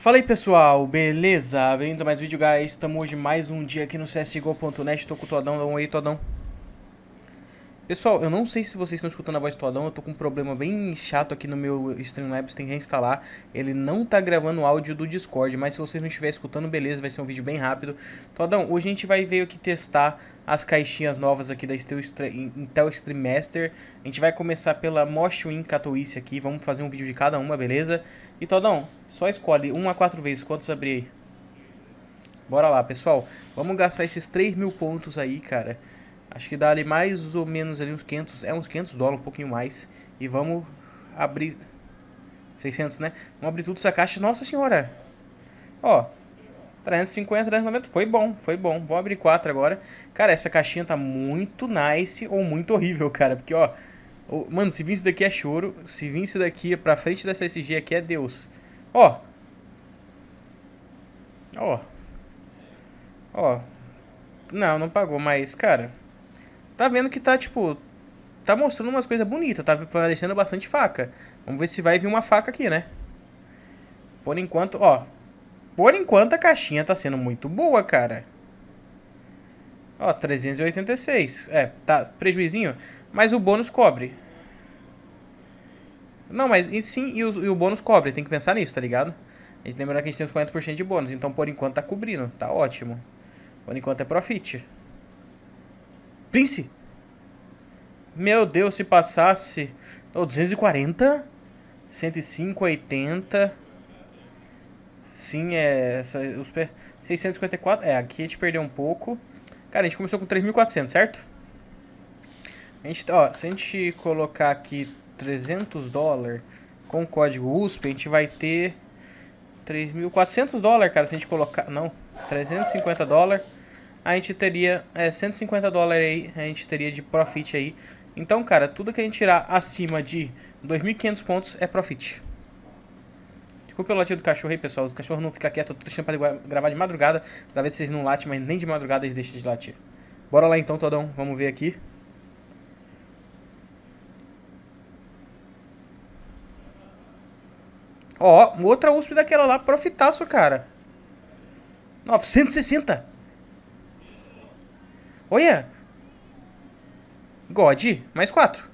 Fala aí pessoal, beleza? Bem-vindo a mais um vídeo, guys. Estamos hoje mais um dia aqui no CSGO.net. Tô com o Todão, dá um oi, Todão. Pessoal, eu não sei se vocês estão escutando a voz do Todão, eu tô com um problema bem chato aqui no meu Streamlabs, tem que reinstalar. Ele não tá gravando o áudio do Discord, mas se vocês não estiver escutando, beleza, vai ser um vídeo bem rápido. Todão, então, hoje a gente vai veio aqui testar as caixinhas novas aqui da Intel Stream Master. A gente vai começar pela Moshwin Katowice aqui, vamos fazer um vídeo de cada uma, beleza? E então, Todão, só escolhe uma a quatro vezes, quantos abrir aí? Bora lá, pessoal. Vamos gastar esses 3 mil pontos aí, cara. Acho que dá ali mais ou menos ali uns 500, é uns 500 dólares, um pouquinho mais. E vamos abrir 600, né? Vamos abrir tudo essa caixa. Nossa senhora! Ó, 350, 390, foi bom, foi bom. Vou abrir 4 agora. Cara, essa caixinha tá muito nice ou muito horrível, cara. Porque, ó, mano, se vir isso daqui é choro. Se vir isso daqui pra frente dessa SG aqui é Deus. Ó. Ó. Ó. Não, não pagou, mas, cara tá vendo que tá, tipo, tá mostrando umas coisas bonitas, tá aparecendo bastante faca. Vamos ver se vai vir uma faca aqui, né? Por enquanto, ó. Por enquanto a caixinha tá sendo muito boa, cara. Ó, 386. É, tá prejuizinho, mas o bônus cobre. Não, mas e sim, e o, e o bônus cobre, tem que pensar nisso, tá ligado? A gente lembra que a gente tem uns 40% de bônus, então por enquanto tá cobrindo, tá ótimo. Por enquanto é profit. Prince? Meu Deus, se passasse... Oh, 240? 105, 80... Sim, é... Essa, os, 654... É, aqui a gente perdeu um pouco. Cara, a gente começou com 3.400, certo? A gente, ó, se a gente colocar aqui 300 dólares com o código USP, a gente vai ter 3.400 dólares, cara, se a gente colocar... Não, 350 dólares a gente teria é, 150 dólares aí, a gente teria de profit aí. Então, cara, tudo que a gente tirar acima de 2.500 pontos é profit. Desculpa o latido do cachorro aí, pessoal. O cachorro não fica quieto, eu tô deixando pra gravar de madrugada, pra ver se vocês não latem, mas nem de madrugada eles deixam de latir. Bora lá então, Todão. Vamos ver aqui. Ó, outra USP daquela lá, profitaço, cara. 960. Olha! God, mais quatro.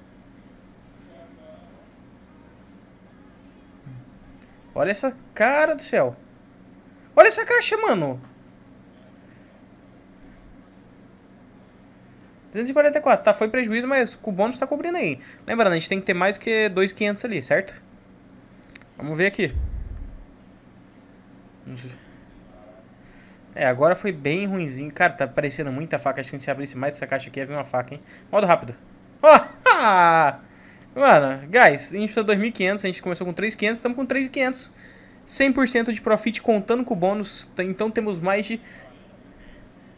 Olha essa cara do céu. Olha essa caixa, mano. 244, tá, foi prejuízo, mas o bônus tá cobrindo aí. Lembrando, a gente tem que ter mais do que 2.500 ali, certo? Vamos ver aqui. É, agora foi bem ruimzinho. Cara, tá parecendo muita faca. Acho que se abrisse mais essa caixa aqui, ia vir uma faca, hein? Modo rápido. Ah! Mano, guys, a gente tá 2.500, a gente começou com 3.500, estamos com 3.500. 100% de profit contando com o bônus, então temos mais de...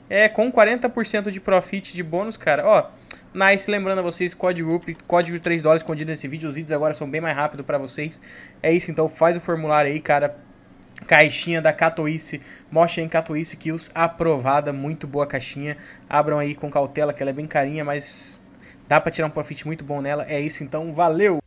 É, com 40% de profit de bônus, cara. Ó, Nice, lembrando a vocês, código código 3 dólares escondido nesse vídeo. Os vídeos agora são bem mais rápidos para vocês. É isso, então faz o formulário aí, cara. Caixinha da Catoice, mostra em Catoice Kills, aprovada, muito boa caixinha. Abram aí com cautela, que ela é bem carinha, mas dá para tirar um profit muito bom nela. É isso então, valeu!